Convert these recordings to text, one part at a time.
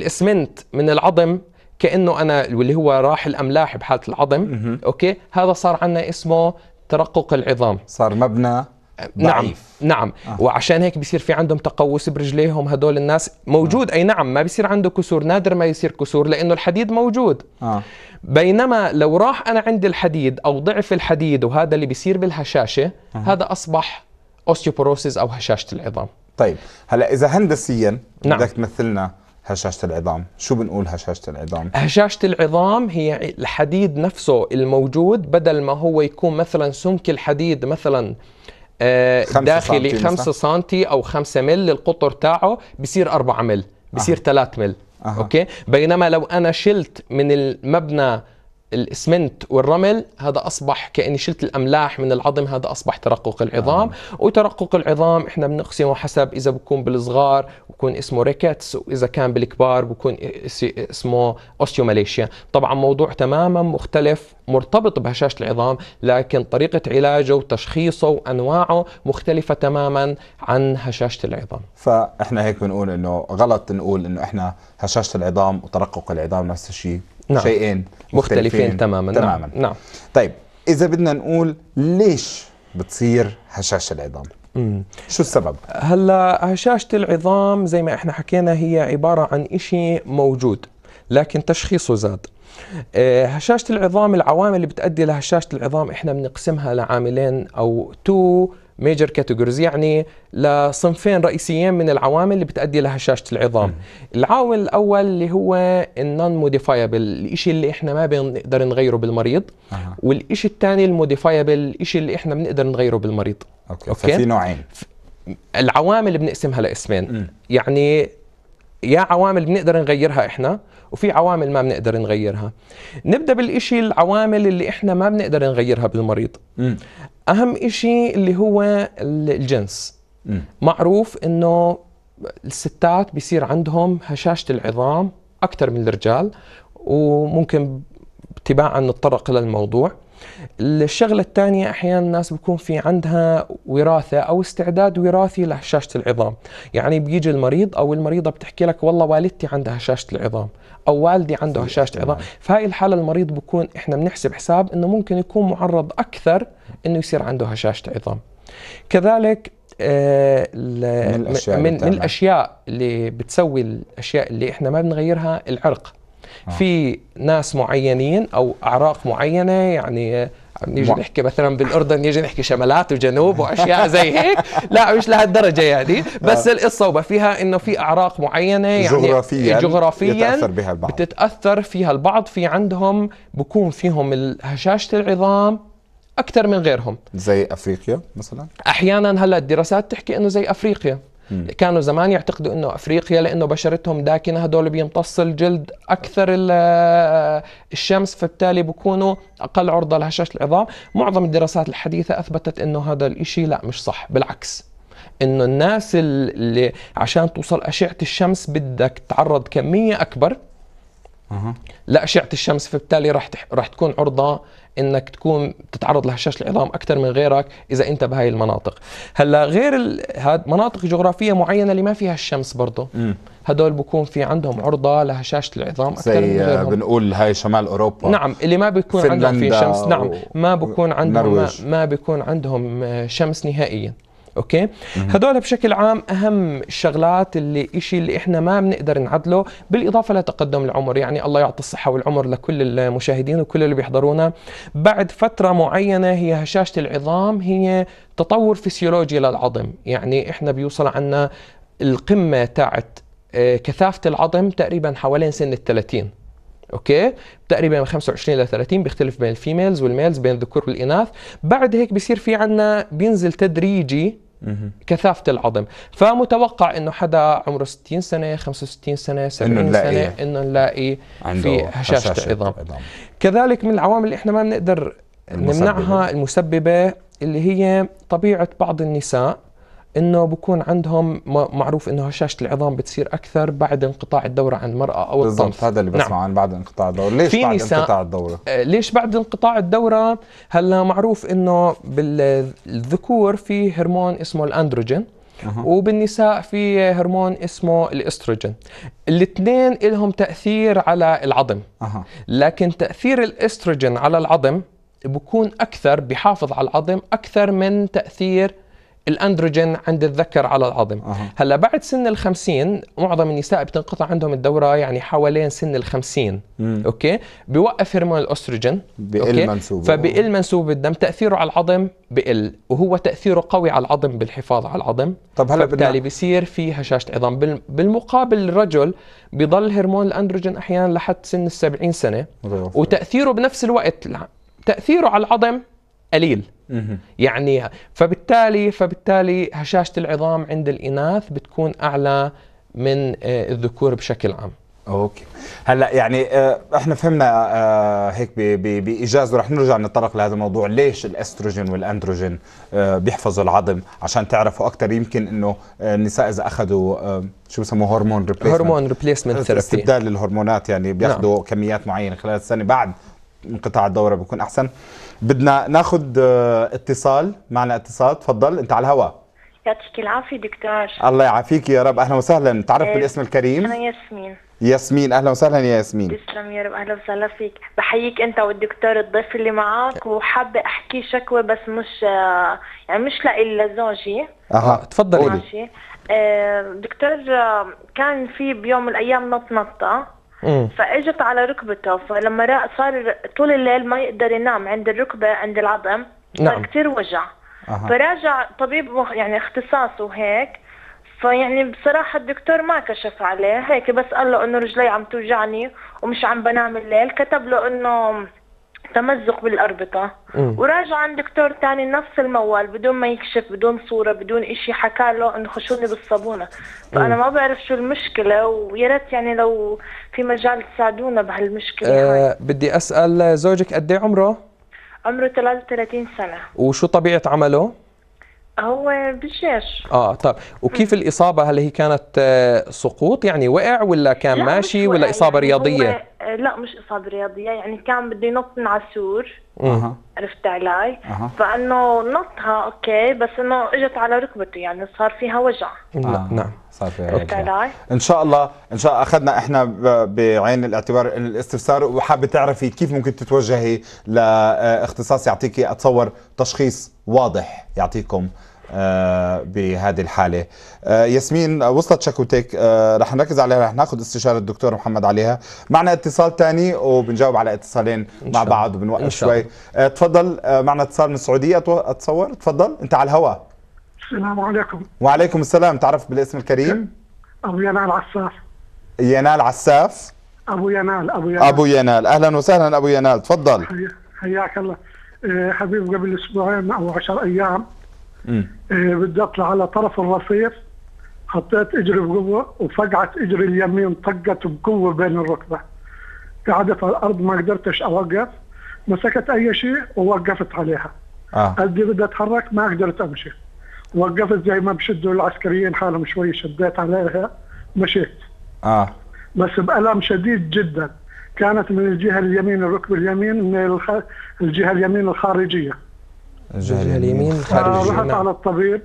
الاسمنت من العظم كانه انا واللي هو راح الاملاح بحاله العظم اوكي هذا صار عندنا اسمه ترقق العظام صار مبنى نعم، ضعيف نعم نعم آه. وعشان هيك بصير في عندهم تقوس برجليهم هدول الناس موجود آه. اي نعم ما بصير عنده كسور نادر ما يصير كسور لانه الحديد موجود آه. بينما لو راح انا عندي الحديد او ضعف الحديد وهذا اللي بيصير بالهشاشه آه. هذا اصبح اوستيوبوروسيس او هشاشه العظام طيب هلا اذا هندسيا نعم. بدك تمثلنا هشاشة العظام شو بنقول هشاشة العظام؟ هشاشة العظام هي الحديد نفسه الموجود بدل ما هو يكون مثلا سمك الحديد مثلا آه، داخلي 5 سنتي او 5 مل القطر تاعه بصير 4 مل بصير 3 مل أه. اوكي بينما لو انا شلت من المبنى الاسمنت والرمل هذا اصبح كاني شلت الاملاح من العظم هذا اصبح ترقق العظام آه. وترقق العظام احنا بنقسمه حسب اذا بكون بالصغار بكون اسمه ريكتس واذا كان بالكبار بكون اسمه اوستيوماليشيا طبعا موضوع تماما مختلف مرتبط بهشاشه العظام لكن طريقه علاجه وتشخيصه وانواعه مختلفه تماما عن هشاشه العظام فاحنا هيك بنقول انه غلط نقول انه احنا هشاشه العظام وترقق العظام نفس الشيء نعم. شيئين مختلفين, مختلفين تماما نعم. تماما نعم. نعم طيب اذا بدنا نقول ليش بتصير هشاشه العظام مم. شو السبب؟ هلا هشاشة العظام زي ما احنا حكينا هي عبارة عن إشي موجود لكن تشخيصه زاد آه، هشاشة العظام العوامل اللي بتؤدي لهشاشة العظام احنا بنقسمها لعاملين او تو ميجر كاتيجوريز يعني لصنفين رئيسيين من العوامل اللي بتؤدي لهشاشه العظام العامل الاول اللي هو النون موديفايبل الشيء اللي احنا ما بنقدر نغيره بالمريض أه. والشيء الثاني الموديفايبل الشيء اللي احنا بنقدر نغيره بالمريض اوكي, أوكي؟ ففي نوعين العوامل بنقسمها لاسمين يعني يا عوامل بنقدر نغيرها احنا وفي عوامل ما بنقدر نغيرها نبدا بالشيء العوامل اللي احنا ما بنقدر نغيرها بالمريض م. اهم شيء اللي هو الجنس م. معروف انه الستات بيصير عندهم هشاشه العظام اكثر من الرجال وممكن تباعا نتطرق للموضوع الشغله الثانيه احيانا الناس بيكون في عندها وراثه او استعداد وراثي لهشاشه العظام يعني بيجي المريض او المريضه بتحكي لك والله والدتي عندها هشاشه العظام او والدي عنده هشاشه عظام فهاي الحاله المريض بكون احنا بنحسب حساب انه ممكن يكون معرض اكثر انه يصير عنده هشاشه عظام كذلك آه، من الاشياء, من, من الاشياء اللي بتسوي الاشياء اللي احنا ما بنغيرها العرق آه. في ناس معينين او اعراق معينه يعني نيجي نحكي مثلا بالاردن يجي نحكي شمالات وجنوب واشياء زي هيك لا مش لهالدرجه يعني بس آه. القصه فيها انه في اعراق معينه يعني جغرافيا جغرافيا بتتاثر بها البعض. بتتاثر فيها البعض في عندهم بكون فيهم هشاشه العظام اكثر من غيرهم زي افريقيا مثلا احيانا هلا الدراسات تحكي انه زي افريقيا مم. كانوا زمان يعتقدوا انه افريقيا لانه بشرتهم داكنه هدول بيمتص الجلد اكثر الشمس فبالتالي بكونوا اقل عرضه لهشاشه العظام معظم الدراسات الحديثه اثبتت انه هذا الإشي لا مش صح بالعكس انه الناس اللي عشان توصل اشعه الشمس بدك تعرض كميه اكبر لاشعه الشمس فبالتالي راح تح... راح تكون عرضه انك تكون تتعرض لهشاش العظام اكثر من غيرك اذا انت بهاي المناطق هلا غير ال... هاد مناطق جغرافيه معينه اللي ما فيها الشمس برضه هدول بكون في عندهم عرضه لهشاشه العظام اكثر من غيرهم آه، بنقول هاي شمال اوروبا نعم اللي ما بيكون عندهم في شمس نعم ما بكون عندهم ما, ما بيكون عندهم شمس نهائيا اوكي هدول بشكل عام اهم الشغلات اللي إشي اللي احنا ما بنقدر نعدله بالاضافه لتقدم العمر يعني الله يعطي الصحه والعمر لكل المشاهدين وكل اللي بيحضرونا بعد فتره معينه هي هشاشه العظام هي تطور فسيولوجي للعظم يعني احنا بيوصل عنا القمه تاعت آه، كثافه العظم تقريبا حوالين سن ال 30 اوكي تقريبا من 25 ل 30 بيختلف بين الفيميلز والميلز بين الذكور والاناث بعد هيك بصير في عندنا بينزل تدريجي كثافه العظم فمتوقع انه حدا عمره 60 سنه 65 سنه 70 سنه انه نلاقي في هشاشه, العظام كذلك من العوامل اللي احنا ما بنقدر نمنعها المسببه اللي هي طبيعه بعض النساء انه بكون عندهم معروف انه هشاشه العظام بتصير اكثر بعد انقطاع الدوره عند المراه او بالضبط هذا اللي بسمع نعم. عن بعد انقطاع الدوره ليش بعد نساء انقطاع الدوره آه، ليش بعد انقطاع الدوره هلا معروف انه بالذكور في هرمون اسمه الاندروجين أه. وبالنساء في هرمون اسمه الاستروجين الاثنين لهم تاثير على العظم أه. لكن تاثير الاستروجين على العظم بكون اكثر بحافظ على العظم اكثر من تاثير الاندروجين عند الذكر على العظم أه. هلا بعد سن ال 50 معظم النساء بتنقطع عندهم الدوره يعني حوالين سن ال 50 اوكي بيوقف هرمون الاستروجين بقل منسوبه فبقل منسوبه بالدم تاثيره على العظم بقل وهو تاثيره قوي على العظم بالحفاظ على العظم طب هلا بالتالي بدنا... بصير في هشاشه عظام بالمقابل الرجل بضل هرمون الاندروجين احيانا لحد سن ال 70 سنه وتاثيره بنفس الوقت تاثيره على العظم قليل يعني فبالتالي فبالتالي هشاشه العظام عند الاناث بتكون اعلى من آه، الذكور بشكل عام اوكي هلا يعني آه، احنا فهمنا آه، هيك بايجاز ورح نرجع نتطرق لهذا الموضوع ليش الاستروجين والاندروجين بيحفظوا العظم عشان تعرفوا اكثر يمكن انه النساء اذا اخذوا شو بسموه هرمون ريبليسمنت هرمون ريبليسمنت ثيرابي استبدال الهرمونات يعني بياخذوا نعم. كميات معينه خلال السنه بعد انقطاع الدوره بيكون احسن بدنا ناخذ آه، اتصال معنا اتصال تفضل انت على الهواء يعطيك العافيه دكتور الله يعافيك يا رب اهلا وسهلا تعرف إيه. بالاسم الكريم انا ياسمين ياسمين اهلا وسهلا يا ياسمين تسلم يا رب اهلا وسهلا فيك بحييك انت والدكتور الضيف اللي معك وحابه احكي شكوى بس مش آه، يعني مش لاقي لزوجي اها آه، تفضلي ماشي دكتور كان في بيوم من الايام نط نطه إيه. فاجت على ركبته فلما رأى صار طول الليل ما يقدر ينام عند الركبه عند العظم صار نعم. كثير وجع أه. فراجع طبيب يعني اختصاصه هيك فيعني بصراحة الدكتور ما كشف عليه هيك بس قال له انه رجلي عم توجعني ومش عم بنام الليل كتب له انه تمزق بالأربطة وراجع عند دكتور تاني نفس الموال بدون ما يكشف بدون صورة بدون إشي حكى له إنه خشوني بالصابونة فأنا ما بعرف شو المشكلة ويا ريت يعني لو في مجال تساعدونا بهالمشكلة أه بدي أسأل زوجك قدي إيه عمره؟ عمره 33 سنة وشو طبيعة عمله؟ هو بالجيش اه طب وكيف م. الاصابه هل هي كانت آه، سقوط يعني وقع ولا كان ماشي ولا اصابه يعني رياضيه آه، لا مش اصابه رياضيه يعني كان بده ينط من على السور اها عرفت علي؟ أه. فانه نطها اوكي بس انه اجت على ركبته يعني صار فيها وجع آه. نعم صار فيها عرفت علي؟ ان شاء الله ان شاء الله اخذنا احنا بعين الاعتبار الاستفسار وحابه تعرفي كيف ممكن تتوجهي لاختصاص آه، يعطيكي اتصور تشخيص واضح يعطيكم آه، بهذه الحالة آه، ياسمين آه، وصلت شكوتك رح نركز عليها رح ناخذ استشارة الدكتور محمد عليها معنا اتصال تاني وبنجاوب على اتصالين مع بعض وبنوقف شوي تفضل معنا اتصال من السعودية أتصور تفضل أنت على الهواء السلام عليكم وعليكم السلام تعرف بالاسم الكريم أبو ينال عساف ينال عساف أبو ينال أبو ينال أبو ينال أهلا وسهلا أبو ينال تفضل حياك الله حبيب قبل أسبوعين أو 10 أيام إيه، بدي اطلع على طرف الرصيف حطيت اجري بقوه وفقعت اجري اليمين طقت بقوه بين الركبه قعدت على الارض ما قدرتش اوقف مسكت اي شيء ووقفت عليها آه. قلبي بدي اتحرك ما قدرت امشي وقفت زي ما بشدوا العسكريين حالهم شوي شديت عليها مشيت اه بس بألم شديد جدا كانت من الجهه اليمين الركبه اليمين من الجهه اليمين الخارجيه الجهة اليمين خارجي رحت على الطبيب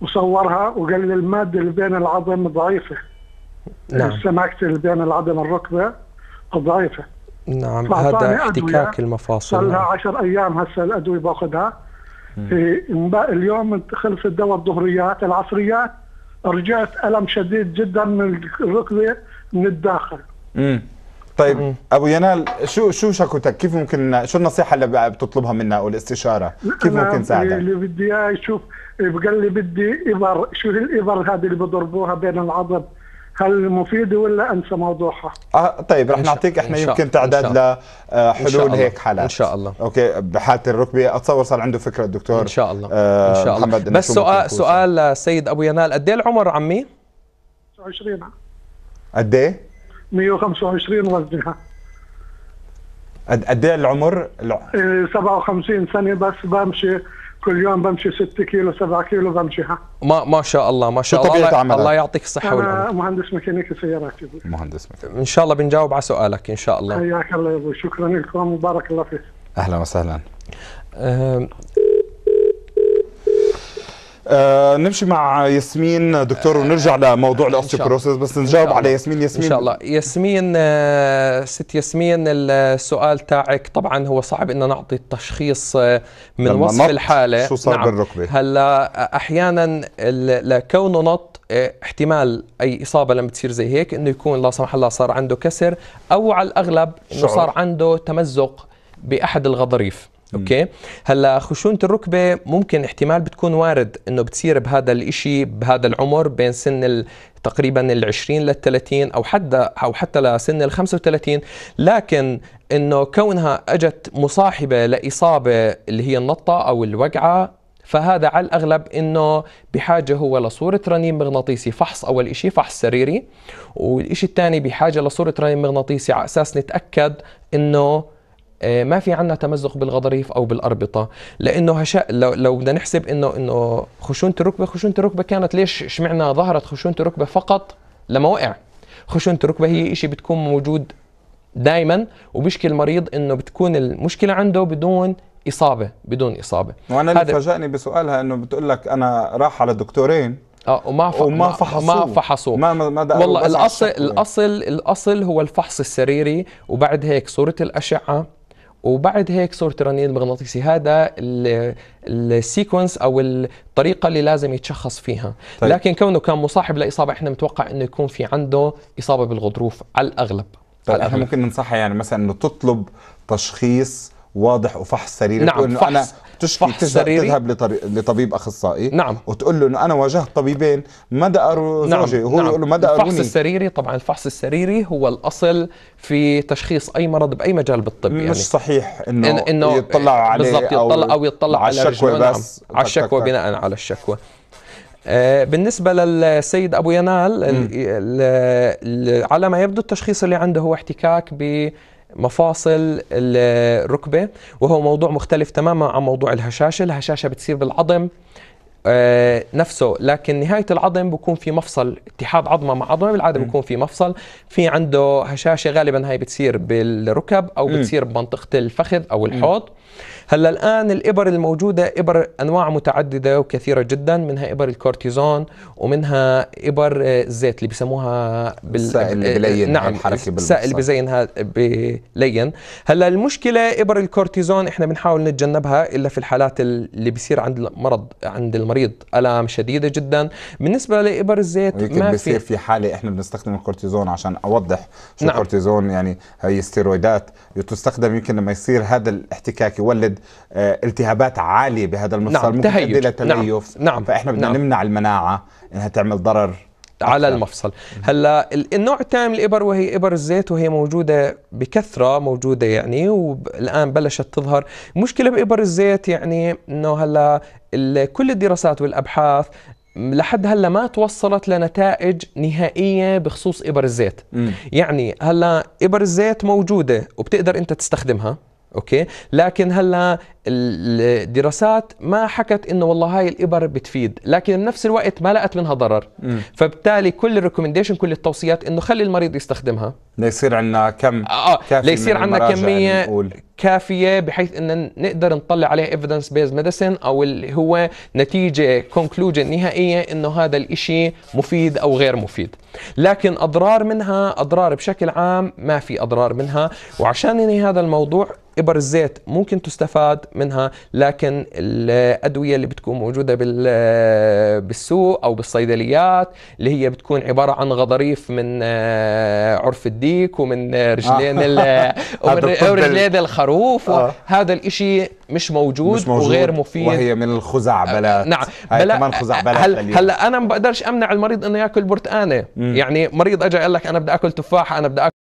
وصورها وقال لي المادة اللي بين العظم ضعيفة نعم السماكة اللي بين العظم الركبة ضعيفة نعم هذا احتكاك المفاصل صار لها 10 ايام هسه الادويه باخذها اليوم خلص الدواء الظهريات العصريات رجعت الم شديد جدا من الركبه من الداخل امم طيب ابو ينال شو شو شكوتك كيف ممكن شو النصيحه اللي بتطلبها منا او الاستشاره كيف ممكن تساعدك اللي بدي اياه يشوف قال لي بدي ابر شو الابر هذه اللي بضربوها بين العظم؟ هل مفيدة ولا انسى موضوعها؟ آه طيب رح نعطيك احنا يمكن تعداد لحلول آه، هيك حالات ان شاء الله اوكي بحاله الركبه اتصور صار عنده فكره الدكتور ان شاء الله آه ان شاء الله محمد بس سؤال سؤال سيد ابو ينال قد ايه العمر عمي؟ 20 قد ايه؟ 125 وزنها قد ايه العمر؟ إيه 57 سنه بس بمشي كل يوم بمشي 6 كيلو 7 كيلو بمشيها ما ما شاء الله ما شاء الله الله, الله يعطيك الصحه والعافية مهندس ميكانيكي سيارات مهندس ميكانيكي ان شاء الله بنجاوب على سؤالك ان شاء الله حياك الله يا ابوي شكرا لكم وبارك الله فيك اهلا وسهلا أه آه نمشي مع ياسمين دكتور ونرجع آه، لموضوع الاوستيوبروسيس بس نجاوب على ياسمين ياسمين ان شاء الله ياسمين آه ست ياسمين السؤال تاعك طبعا هو صعب ان نعطي التشخيص آه، من وصف الحاله شو صار نعم. بالركبه هلا آه، احيانا لكونه نط احتمال اي اصابه لما تصير زي هيك انه يكون لا سمح الله صار عنده كسر او على الاغلب انه صار عنده تمزق باحد الغضاريف اوكي هلا خشونه الركبه ممكن احتمال بتكون وارد انه بتصير بهذا الإشي بهذا العمر بين سن ال تقريبا ال 20 لل 30 او حتى او حتى لسن ال 35 لكن انه كونها اجت مصاحبه لاصابه اللي هي النطه او الوقعه فهذا على الأغلب أنه بحاجة هو لصورة رنين مغناطيسي فحص أول شيء فحص سريري والشيء الثاني بحاجة لصورة رنين مغناطيسي على أساس نتأكد أنه آه، ما في عندنا تمزق بالغضاريف او بالاربطه لانه هشاء لو, لو بدنا نحسب انه انه خشونه الركبه خشونه الركبه كانت ليش شمعنا ظهرت خشونه الركبه فقط لما وقع خشونه الركبه هي شيء بتكون موجود دائما وبيشكي المريض انه بتكون المشكله عنده بدون اصابه بدون اصابه وانا اللي فاجئني بسؤالها انه بتقول لك انا راح على دكتورين اه وما وما فحصوه ما فحصوه ما ما والله الاصل الاصل الاصل هو الفحص السريري وبعد هيك صوره الاشعه وبعد هيك صورة الرنين المغناطيسي هذا السيكونس او الطريقه اللي لازم يتشخص فيها طيب. لكن كونه كان مصاحب لاصابه احنا متوقع انه يكون في عنده اصابه بالغضروف على الاغلب طيب على احنا ممكن ننصحها يعني مثلا انه تطلب تشخيص واضح وفحص سريري نعم انه فحص انا تشفي فحص سريري تذهب لطبيب اخصائي نعم وتقول له انه انا واجهت طبيبين ما دقروا نعم زوجي وهو نعم يقول له ما دقروني الفحص السريري طبعا الفحص السريري هو الاصل في تشخيص اي مرض باي مجال بالطب يعني مش صحيح انه إن إنه يطلع عليه بالضبط يطلع او يطلع على الشكوى بس نعم على الشكوى بناء على الشكوى آه، بالنسبة للسيد أبو ينال على ما يبدو التشخيص اللي عنده هو احتكاك ب مفاصل الركبة وهو موضوع مختلف تماما عن موضوع الهشاشة الهشاشة بتصير بالعظم آه، نفسه لكن نهاية العظم بكون في مفصل اتحاد عظمة مع عظمة بالعادة بكون في مفصل في عنده هشاشة غالبا هاي بتصير بالركب أو بتصير بمنطقة الفخذ أو الحوض م. هلا الان الابر الموجوده ابر انواع متعدده وكثيره جدا منها ابر الكورتيزون ومنها ابر آه، الزيت اللي بيسموها بال... اللي آه، آه، بلين نعم السائل اللي بزينها بلين هلا المشكله ابر الكورتيزون احنا بنحاول نتجنبها الا في الحالات اللي بيصير عند المرض عند المريض الام شديده جدا بالنسبه لابر الزيت ما في في حاله احنا بنستخدم الكورتيزون عشان اوضح شو نعم. الكورتيزون يعني هي ستيرويدات تستخدم يمكن لما يصير هذا الاحتكاك يولد آه، التهابات عاليه بهذا المفصل نعم. ممكن تؤدي لتليف نعم. نعم. فاحنا بدنا نعم. نمنع المناعه انها تعمل ضرر على أكثر. المفصل هلا النوع الثاني من الابر وهي ابر الزيت وهي موجوده بكثره موجوده يعني والان بلشت تظهر مشكله بابر الزيت يعني انه هلا كل الدراسات والابحاث لحد هلا ما توصلت لنتائج نهائيه بخصوص ابر الزيت م. يعني هلا ابر الزيت موجوده وبتقدر انت تستخدمها اوكي لكن هلا الدراسات ما حكت انه والله هاي الابر بتفيد لكن بنفس الوقت ما لقت منها ضرر م. فبالتالي كل الريكومنديشن كل التوصيات انه خلي المريض يستخدمها ليصير عندنا كم آه, آه، كافي ليصير عندنا كميه كافيه بحيث ان نقدر نطلع عليه ايفيدنس بيز ميديسن او اللي هو نتيجه كونكلوجن نهائيه انه هذا الإشي مفيد او غير مفيد لكن اضرار منها اضرار بشكل عام ما في اضرار منها وعشان هذا الموضوع ابر الزيت ممكن تستفاد منها لكن الادويه اللي بتكون موجوده بالسوق او بالصيدليات اللي هي بتكون عباره عن غضاريف من آه، عرف الديك ومن رجلين آه. ورجلين الخروف آه. هذا الاشي مش موجود, مش موجود وغير مفيد وهي من الخزعبلات نعم بلا كمان خزعبلات هلا هل, هل انا ما بقدرش امنع المريض انه ياكل برتقانه يعني مريض اجى قال لك انا بدي اكل تفاحه انا بدي أكل